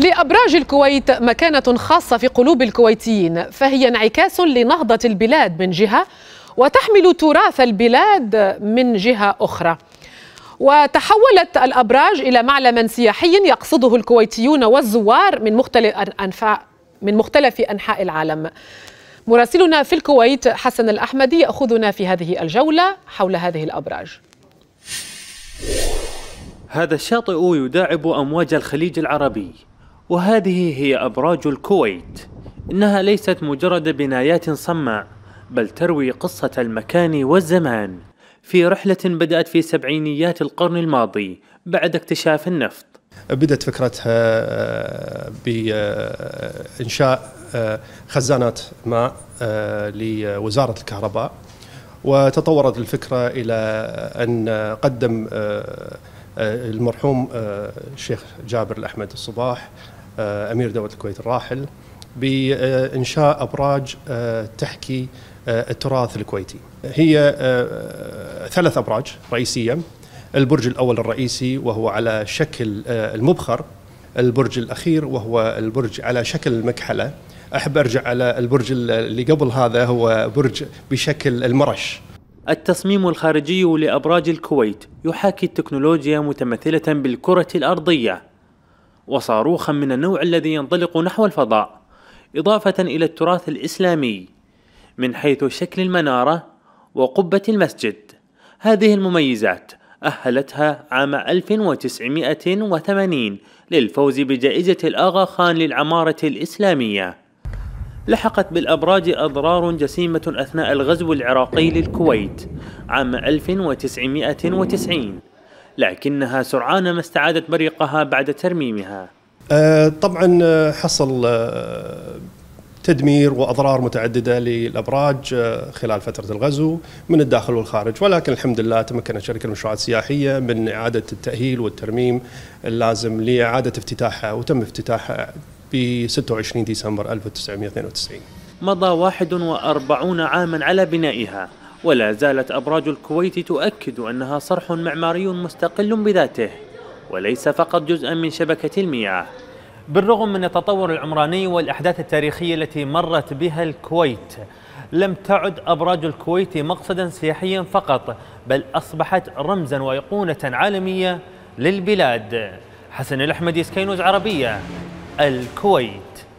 لأبراج الكويت مكانة خاصة في قلوب الكويتيين فهي انعكاس لنهضة البلاد من جهة وتحمل تراث البلاد من جهة أخرى وتحولت الأبراج إلى معلم سياحي يقصده الكويتيون والزوار من مختلف أنفاق من مختلف أنحاء العالم مراسلنا في الكويت حسن الأحمدي يأخذنا في هذه الجولة حول هذه الأبراج هذا الشاطئ يداعب أمواج الخليج العربي وهذه هي أبراج الكويت إنها ليست مجرد بنايات صماء بل تروي قصة المكان والزمان في رحلة بدأت في سبعينيات القرن الماضي بعد اكتشاف النفط بدأت فكرتها آه، بإنشاء آه، خزانات ماء آه، لوزارة الكهرباء وتطورت الفكرة إلى أن قدم المرحوم الشيخ جابر الأحمد الصباح آه، امير دوله الكويت الراحل بانشاء ابراج آه، تحكي آه، التراث الكويتي. هي ثلاث ابراج رئيسيه البرج الاول الرئيسي وهو على شكل المبخر البرج الاخير وهو البرج على شكل المكحله احب ارجع على البرج اللي قبل هذا هو برج بشكل المرش التصميم الخارجي لابراج الكويت يحاكي التكنولوجيا متمثله بالكره الارضيه وصاروخا من النوع الذي ينطلق نحو الفضاء إضافة إلى التراث الإسلامي من حيث شكل المنارة وقبة المسجد هذه المميزات أهلتها عام 1980 للفوز بجائزة الآغا خان للعمارة الإسلامية لحقت بالأبراج أضرار جسيمة أثناء الغزو العراقي للكويت عام 1990 لكنها سرعان ما استعادت بريقها بعد ترميمها آه، طبعا آه، حصل آه، تدمير واضرار متعدده للابراج خلال فتره الغزو من الداخل والخارج ولكن الحمد لله تمكنت شركه المشروعات السياحيه من اعاده التاهيل والترميم اللازم لاعاده افتتاحها وتم افتتاحها ب 26 ديسمبر 1992 مضى 41 عاما على بنائها ولا زالت أبراج الكويت تؤكد أنها صرح معماري مستقل بذاته وليس فقط جزءا من شبكة المياه بالرغم من التطور العمراني والأحداث التاريخية التي مرت بها الكويت لم تعد أبراج الكويت مقصدا سياحيا فقط بل أصبحت رمزا وأيقونة عالمية للبلاد حسن الأحمدي سكينوز عربية الكويت